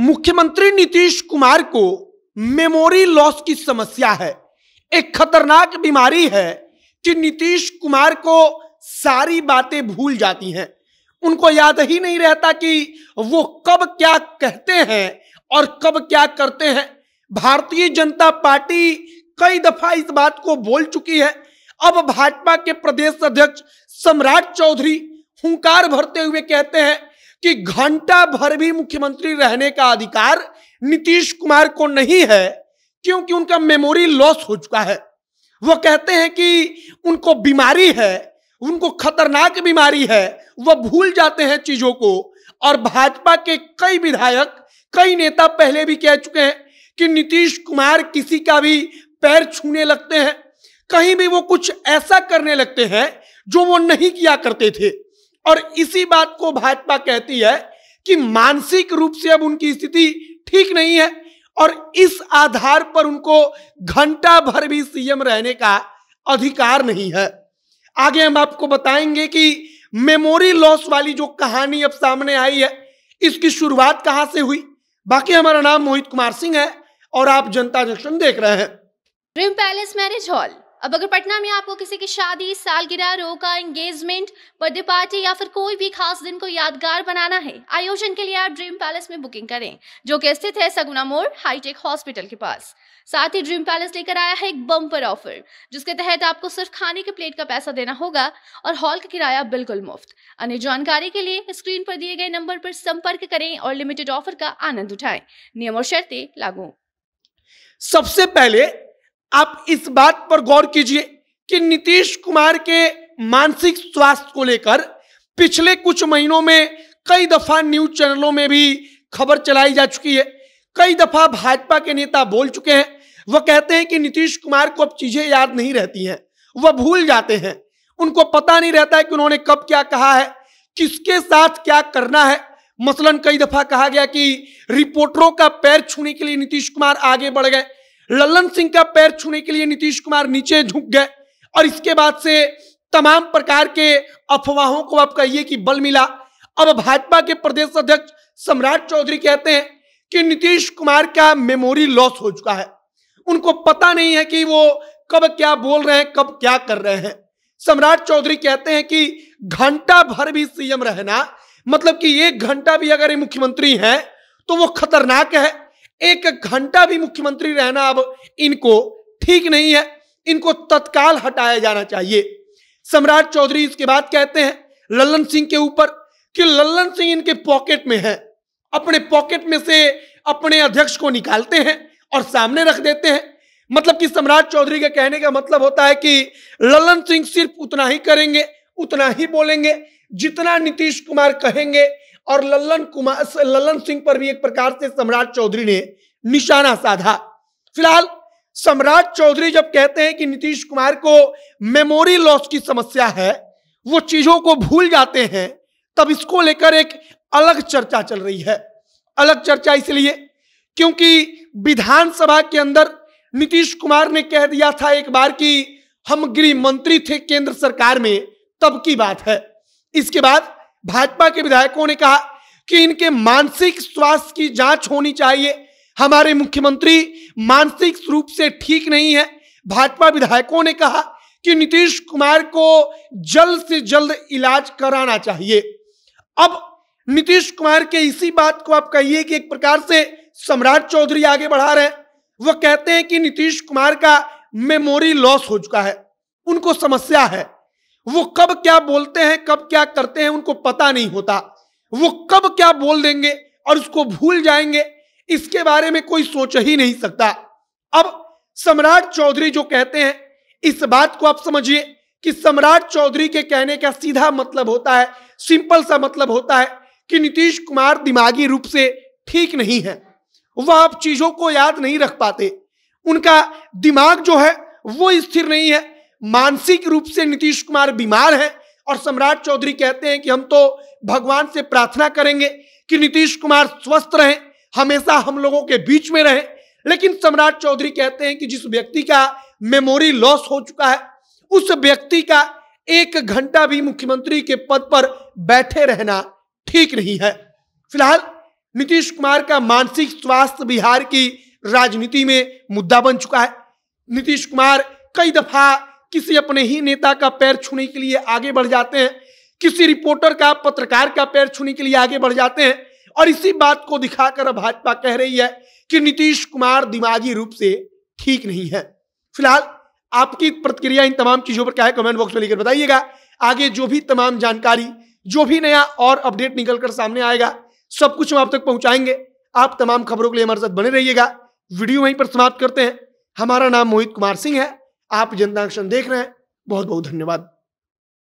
मुख्यमंत्री नीतीश कुमार को memory loss की समस्या है एक खतरनाक बीमारी है कि नीतीश कुमार को सारी बातें भूल जाती हैं उनको याद ही नहीं रहता कि वो कब क्या कहते हैं और कब क्या करते हैं भारतीय जनता पार्टी कई दफा इस बात को बोल चुकी है अब भाजपा के प्रदेश अध्यक्ष सम्राट चौधरी हुंकार भरते हुए कहते हैं कि घंटा भर भी मुख्यमंत्री रहने का अधिकार नीतीश कुमार को नहीं है क्योंकि उनका मेमोरी लॉस हो चुका है वो कहते हैं कि उनको बीमारी है उनको खतरनाक बीमारी है वह भूल जाते हैं चीजों को और भाजपा के कई विधायक कई नेता पहले भी कह चुके हैं कि नीतीश कुमार किसी का भी पैर छूने लगते हैं कहीं भी वो कुछ ऐसा करने लगते हैं जो वो नहीं किया करते थे और इसी बात को भाजपा कहती है कि मानसिक रूप से अब उनकी स्थिति ठीक नहीं है और इस आधार पर उनको घंटा भर भी सीएम रहने का अधिकार नहीं है आगे हम आपको बताएंगे कि मेमोरी लॉस वाली जो कहानी अब सामने आई है इसकी शुरुआत कहां से हुई बाकी हमारा नाम मोहित कुमार सिंह है और आप जनता जंक्शन देख रहे हैं ड्रीम पैलेस मैरिज हॉल अब अगर पटना में आपको किसी की शादी सालगिरह रोका एंगेजमेंट बर्थडे पार्टी या फिर कोई भी खास दिन को यादगार बनाना है आयोजन के लिए आप ड्रीम पैलेस में बुकिंग करें जो कि स्थित है सगुना मोड़ हाईटेक हॉस्पिटल के पास साथ ही ड्रीम पैलेस लेकर आया है एक बम्पर ऑफर जिसके तहत आपको सिर्फ खाने के प्लेट का पैसा देना होगा और हॉल का किराया बिल्कुल मुफ्त अन्य जानकारी के लिए स्क्रीन पर दिए गए नंबर पर संपर्क करें और लिमिटेड ऑफर का आनंद उठाएं नियम और शर्तें लागू सबसे पहले आप इस बात पर गौर कीजिए कि नीतीश कुमार के मानसिक स्वास्थ्य को लेकर पिछले कुछ महीनों में कई दफा न्यूज चैनलों में भी खबर चलाई जा चुकी है कई दफा भाजपा के नेता बोल चुके हैं वह कहते हैं कि नीतीश कुमार को अब चीजें याद नहीं रहती हैं वह भूल जाते हैं उनको पता नहीं रहता है कि उन्होंने कब क्या कहा है किसके साथ क्या करना है मसलन कई दफा कहा गया कि रिपोर्टरों का पैर छूने के लिए नीतीश कुमार आगे बढ़ गए ललन सिंह का पैर छूने के लिए नीतीश कुमार नीचे झुक गए और इसके बाद से तमाम प्रकार के अफवाहों को आप कहिए कि बल मिला अब भाजपा के प्रदेश अध्यक्ष सम्राट चौधरी कहते हैं कि नीतीश कुमार का मेमोरी लॉस हो चुका है उनको पता नहीं है कि वो कब क्या बोल रहे हैं कब क्या कर रहे हैं सम्राट चौधरी कहते हैं कि घंटा भर भी सीएम रहना मतलब कि एक घंटा भी अगर ये मुख्यमंत्री हैं तो वो खतरनाक है एक घंटा भी मुख्यमंत्री रहना अब इनको ठीक नहीं है इनको तत्काल हटाया जाना चाहिए सम्राट चौधरी इसके बाद कहते हैं लल्लन सिंह के ऊपर कि लल्लन सिंह इनके पॉकेट में है अपने पॉकेट में से अपने अध्यक्ष को निकालते हैं और सामने रख देते हैं मतलब कि सम्राट चौधरी के कहने का मतलब होता है कि ललन सिंह सिर्फ उतना ही करेंगे उतना ही बोलेंगे जितना नीतीश कुमार कहेंगे और लल्लन कुमार लल्लन सिंह पर भी एक प्रकार से सम्राट चौधरी ने निशाना साधा फिलहाल सम्राट चौधरी जब कहते हैं कि नीतीश कुमार को मेमोरी लॉस की समस्या है वो चीजों को भूल जाते हैं तब इसको लेकर एक अलग चर्चा चल रही है अलग चर्चा इसलिए क्योंकि विधानसभा के अंदर नीतीश कुमार ने कह दिया था एक बार कि हम गृह मंत्री थे केंद्र सरकार में तब की बात है इसके बाद भाजपा के विधायकों ने कहा कि इनके मानसिक स्वास्थ्य की जांच होनी चाहिए हमारे मुख्यमंत्री मानसिक रूप से ठीक नहीं है भाजपा विधायकों ने कहा कि नीतीश कुमार को जल्द से जल्द इलाज कराना चाहिए अब नीतीश कुमार के इसी बात को आप कहिए कि एक प्रकार से सम्राट चौधरी आगे बढ़ा रहे वह कहते हैं कि नीतीश कुमार का मेमोरी लॉस हो चुका है उनको समस्या है वो कब क्या बोलते हैं कब क्या करते हैं उनको पता नहीं होता वो कब क्या बोल देंगे और उसको भूल जाएंगे इसके बारे में कोई सोच ही नहीं सकता अब सम्राट चौधरी जो कहते हैं इस बात को आप समझिए कि सम्राट चौधरी के कहने का सीधा मतलब होता है सिंपल सा मतलब होता है कि नीतीश कुमार दिमागी रूप से ठीक नहीं है वह अब चीजों को याद नहीं रख पाते उनका दिमाग जो है वो स्थिर नहीं है मानसिक रूप से नीतीश कुमार बीमार हैं और सम्राट चौधरी कहते हैं कि हम तो भगवान से प्रार्थना करेंगे कि नीतीश कुमार स्वस्थ रहें हमेशा हम लोगों के बीच में रहें लेकिन सम्राट चौधरी कहते हैं कि जिस व्यक्ति का मेमोरी लॉस हो चुका है उस व्यक्ति का एक घंटा भी मुख्यमंत्री के पद पर बैठे रहना ठीक नहीं है फिलहाल नीतीश कुमार का मानसिक स्वास्थ्य बिहार की राजनीति में मुद्दा बन चुका है नीतीश कुमार कई दफा किसी अपने ही नेता का पैर छूने के लिए आगे बढ़ जाते हैं किसी रिपोर्टर का पत्रकार का पैर छूने के लिए आगे बढ़ जाते हैं और इसी बात को दिखाकर भाजपा कह रही है कि नीतीश कुमार दिमागी रूप से ठीक नहीं है फिलहाल आपकी प्रतिक्रिया इन तमाम चीजों पर क्या है कमेंट बॉक्स में लेकर बताइएगा आगे जो भी तमाम जानकारी जो भी नया और अपडेट निकल कर सामने आएगा सब कुछ हम आप तक पहुंचाएंगे आप तमाम खबरों के लिए हमारे साथ बने रहिएगा वीडियो वहीं पर समाप्त करते हैं हमारा नाम मोहित कुमार सिंह है आप जनता देख रहे हैं बहुत बहुत धन्यवाद